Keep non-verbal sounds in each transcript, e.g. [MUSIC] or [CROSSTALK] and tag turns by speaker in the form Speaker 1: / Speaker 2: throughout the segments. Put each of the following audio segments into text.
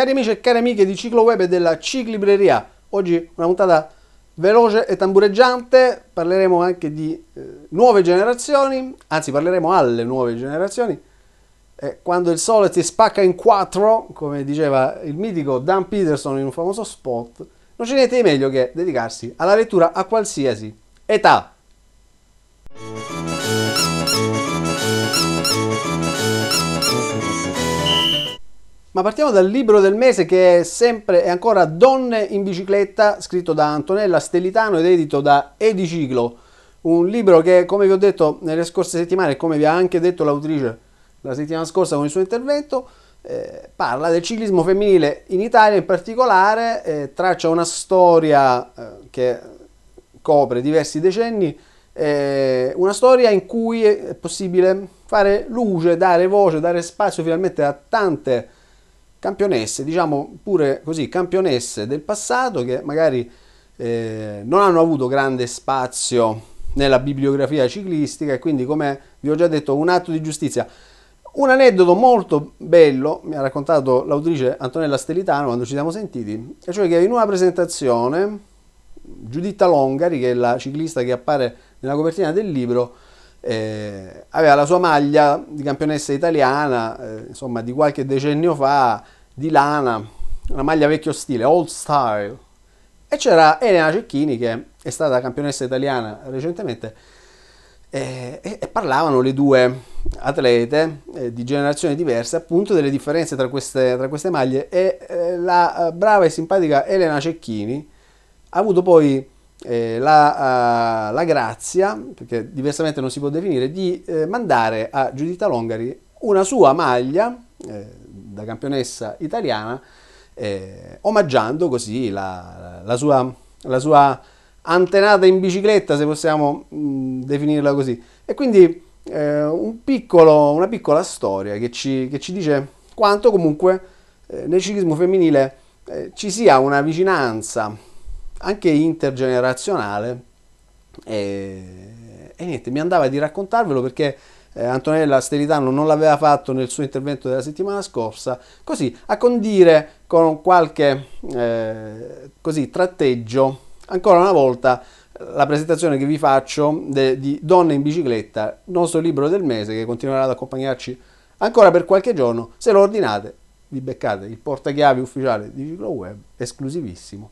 Speaker 1: Cari amici e cari amiche di Ciclo Web e della Ciclibreria, oggi una puntata veloce e tambureggiante, parleremo anche di eh, nuove generazioni, anzi parleremo alle nuove generazioni. Eh, quando il sole si spacca in quattro, come diceva il mitico Dan Peterson in un famoso spot, non c'è niente di meglio che dedicarsi alla lettura a qualsiasi età. Ma partiamo dal libro del mese che è sempre e ancora Donne in bicicletta, scritto da Antonella Stellitano ed edito da Ediciclo. Un libro che, come vi ho detto nelle scorse settimane, e come vi ha anche detto l'autrice la settimana scorsa con il suo intervento, eh, parla del ciclismo femminile in Italia in particolare, eh, traccia una storia eh, che copre diversi decenni, eh, una storia in cui è possibile fare luce, dare voce, dare spazio finalmente a tante campionesse, diciamo pure così, campionesse del passato che magari eh, non hanno avuto grande spazio nella bibliografia ciclistica e quindi come vi ho già detto un atto di giustizia. Un aneddoto molto bello mi ha raccontato l'autrice Antonella Stelitano quando ci siamo sentiti, e cioè che in una presentazione Giuditta Longari, che è la ciclista che appare nella copertina del libro, eh, aveva la sua maglia di campionessa italiana, eh, insomma di qualche decennio fa, di lana, una maglia vecchio stile, old style. E c'era Elena Cecchini che è stata campionessa italiana recentemente eh, e, e, parlavano le due atlete eh, di generazioni diverse appunto delle differenze tra queste, tra queste maglie e eh, la eh, brava e simpatica Elena Cecchini ha avuto poi eh, la, uh, la, grazia, perché diversamente non si può definire, di eh, mandare a Giuditta Longari una sua maglia eh, da campionessa italiana, eh, omaggiando così la, la, sua, la, sua, antenata in bicicletta, se possiamo mh, definirla così. E quindi eh, un piccolo, una piccola storia che ci, che ci dice quanto comunque nel ciclismo femminile ci sia una vicinanza anche intergenerazionale. E, e niente, mi andava di raccontarvelo perché eh, Antonella Steritano non l'aveva fatto nel suo intervento della settimana scorsa, così a condire con qualche eh, così, tratteggio ancora una volta la presentazione che vi faccio de, di Donne in bicicletta, il nostro libro del mese che continuerà ad accompagnarci ancora per qualche giorno. Se lo ordinate, vi beccate il portachiavi ufficiale di Cicloweb, esclusivissimo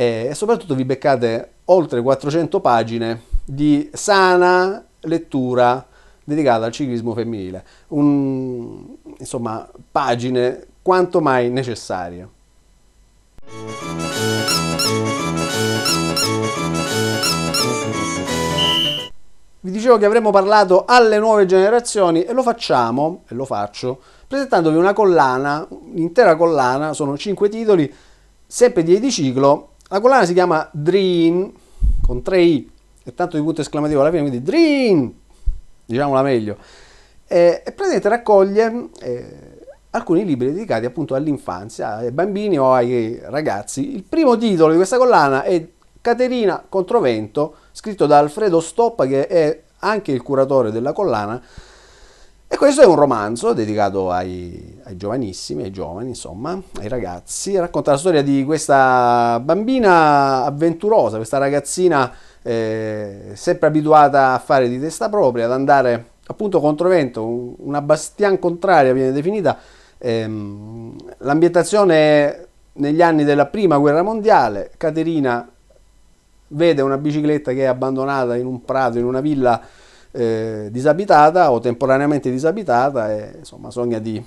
Speaker 1: e soprattutto vi beccate oltre 400 pagine di sana lettura dedicata al ciclismo femminile, Un, insomma pagine quanto mai necessarie. Vi dicevo che avremmo parlato alle nuove generazioni e lo facciamo, e lo faccio, presentandovi una collana, un'intera collana, sono cinque titoli, sempre di Ediciclo, la collana si chiama Dream con tre i e tanto di punto esclamativo alla fine, quindi Dream, diciamola meglio. Eh, e praticamente raccoglie eh, alcuni libri dedicati appunto all'infanzia, ai bambini o ai ragazzi. Il primo titolo di questa collana è Caterina Controvento, scritto da Alfredo Stoppa che è anche il curatore della collana e questo è un romanzo dedicato ai, ai, giovanissimi, ai giovani, insomma, ai ragazzi. Racconta la storia di questa bambina avventurosa, questa ragazzina eh, sempre abituata a fare di testa propria, ad andare appunto controvento, una bastian contraria viene definita. Ehm, l'ambientazione negli anni della prima guerra mondiale, Caterina vede una bicicletta che è abbandonata in un prato, in una villa eh, disabitata o temporaneamente disabitata e insomma sogna di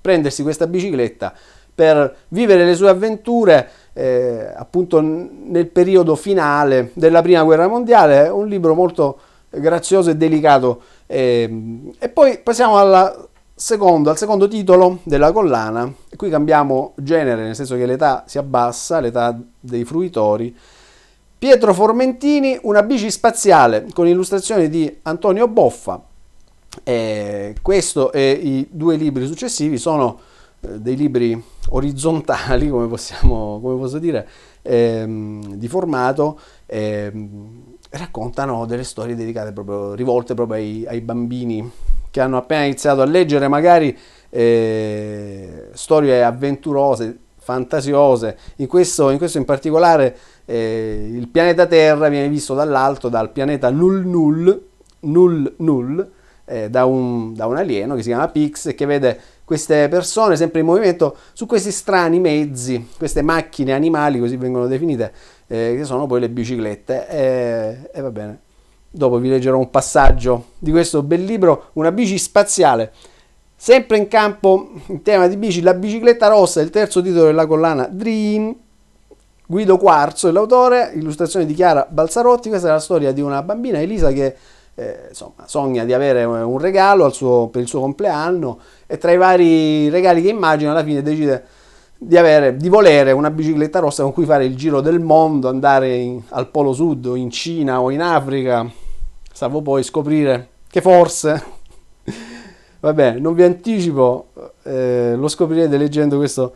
Speaker 1: prendersi questa bicicletta per vivere le sue avventure eh, appunto nel periodo finale della prima guerra mondiale, un libro molto grazioso e delicato. Eh, e poi passiamo secondo, al secondo titolo della collana, qui cambiamo genere, nel senso che l'età si abbassa, l'età dei fruitori, Pietro Formentini, una bici spaziale con illustrazione di Antonio Boffa. Eh, questo e i due libri successivi sono eh, dei libri orizzontali, [LAUGHS] come, possiamo, come posso dire, ehm, di formato, ehm, raccontano delle storie dedicate proprio, rivolte proprio ai, ai bambini che hanno appena iniziato a leggere magari eh, storie avventurose fantasiose. In questo in, questo in particolare eh, il pianeta Terra viene visto dall'alto, dal pianeta Null Null, Null Null, eh, da, un, da un alieno che si chiama Pix e che vede queste persone sempre in movimento su questi strani mezzi, queste macchine animali, così vengono definite, eh, che sono poi le biciclette. E, eh, e va bene, dopo vi leggerò un passaggio di questo bel libro, una bici spaziale. Sempre in campo in tema di bici, la bicicletta rossa è il terzo titolo della collana Dream. Guido Quarzo è l'autore, illustrazione di Chiara Balzarotti. Questa è la storia di una bambina, Elisa, che eh, insomma, sogna di avere un regalo suo, per il suo compleanno e tra i vari regali che immagina alla fine decide di, avere, di volere una bicicletta rossa con cui fare il giro del mondo, andare in, al Polo Sud o in Cina o in Africa, salvo poi scoprire che forse Vabbè, non vi anticipo, eh, lo scoprirete leggendo questo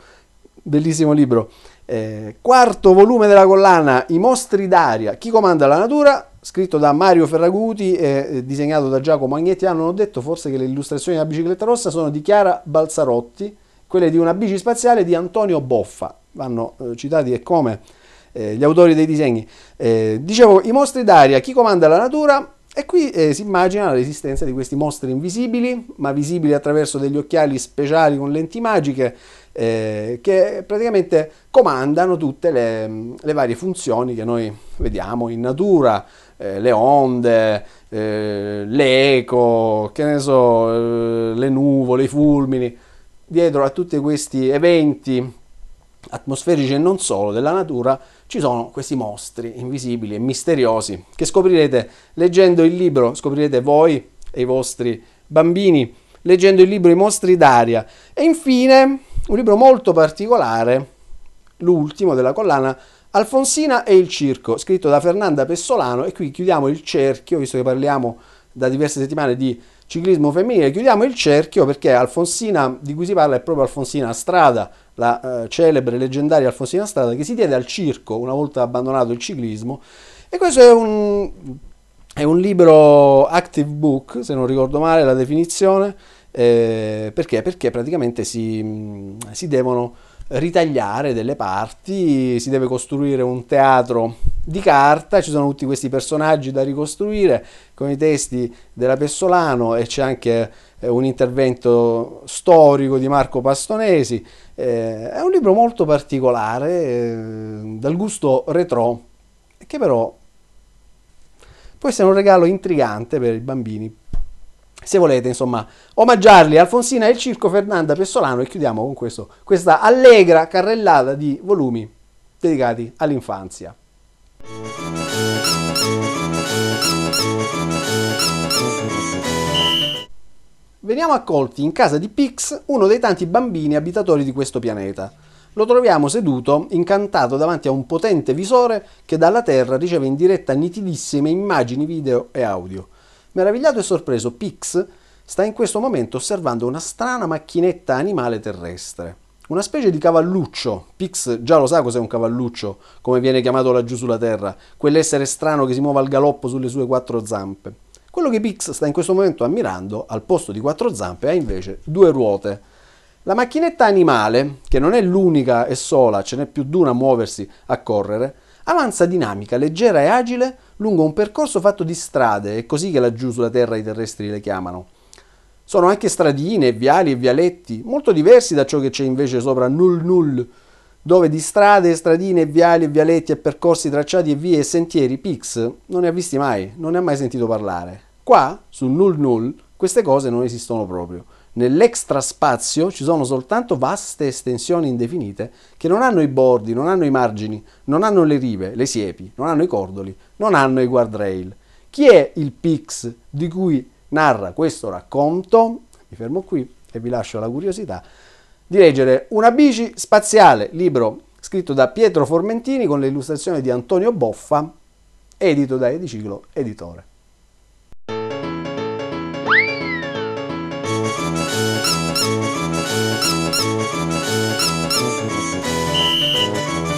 Speaker 1: bellissimo libro. Eh, quarto volume della collana, I mostri d'aria, chi comanda la natura, scritto da Mario Ferraguti e eh, disegnato da Giacomo Agnetti. Hanno detto forse che le illustrazioni della bicicletta rossa sono di Chiara Balzarotti, quelle di una bici spaziale di Antonio Boffa. Vanno eh, citati e come eh, gli autori dei disegni. Eh, dicevo, I mostri d'aria, chi comanda la natura, e qui eh, si immagina l'esistenza di questi mostri invisibili, ma visibili attraverso degli occhiali speciali con lenti magiche, eh, che praticamente comandano tutte le, le, varie funzioni che noi vediamo in natura, eh, le onde, eh, l'eco, che ne so, eh, le nuvole, i fulmini. Dietro a tutti questi eventi atmosferici e non solo della natura ci sono questi mostri invisibili e misteriosi che scoprirete leggendo il libro, scoprirete voi e i vostri bambini leggendo il libro I mostri d'aria e infine un libro molto particolare, l'ultimo della collana Alfonsina e il circo, scritto da Fernanda Pessolano e qui chiudiamo il cerchio, visto che parliamo da diverse settimane di ciclismo femminile, chiudiamo il cerchio perché Alfonsina di cui si parla è proprio Alfonsina Strada, la eh, celebre leggendaria Alfonsina Strada che si diede al circo una volta abbandonato il ciclismo e questo è un, è un libro active book se non ricordo male la definizione eh, perché? perché praticamente si, mm, si devono ritagliare delle parti, si deve costruire un teatro di carta, ci sono tutti questi personaggi da ricostruire con i testi della Pessolano e c'è anche un intervento storico di Marco Pastonesi. Eh, è un libro molto particolare, eh, dal gusto retro, che però può essere un regalo intrigante per i bambini. Se volete, insomma, omaggiarli Alfonsina e il circo Fernanda Pessolano e chiudiamo con questo, questa allegra carrellata di volumi dedicati all'infanzia.
Speaker 2: Thank you.
Speaker 1: Veniamo accolti in casa di Pix, uno dei tanti bambini abitatori di questo pianeta. Lo troviamo seduto, incantato davanti a un potente visore che dalla Terra riceve in diretta nitidissime immagini, video e audio. Meravigliato e sorpreso, Pix sta in questo momento osservando una strana macchinetta animale terrestre. Una specie di cavalluccio. Pix già lo sa cos'è un cavalluccio, come viene chiamato laggiù sulla Terra, quell'essere strano che si muove al galoppo sulle sue quattro zampe. Quello che Pix sta in questo momento ammirando, al posto di quattro zampe, ha invece due ruote. La macchinetta animale, che non è l'unica e sola, ce n'è più di una a muoversi, a correre, avanza dinamica, leggera e agile lungo un percorso fatto di strade, è così che laggiù sulla Terra i terrestri le chiamano. Sono anche stradine, viali e vialetti, molto diversi da ciò che c'è invece sopra Null Null, dove di strade, stradine, viali e vialetti e percorsi tracciati e vie e sentieri, Pix non ne ha visti mai, non ne ha mai sentito parlare. Qua, sul null null, queste cose non esistono proprio. Nell'extraspazio ci sono soltanto vaste estensioni indefinite che non hanno i bordi, non hanno i margini, non hanno le rive, le siepi, non hanno i cordoli, non hanno i guardrail. Chi è il Pix di cui narra questo racconto? Mi fermo qui e vi lascio la curiosità di leggere Una bici spaziale, libro scritto da Pietro Formentini con le illustrazioni di Antonio Boffa, edito da Ediciclo Editore.
Speaker 2: Thank you.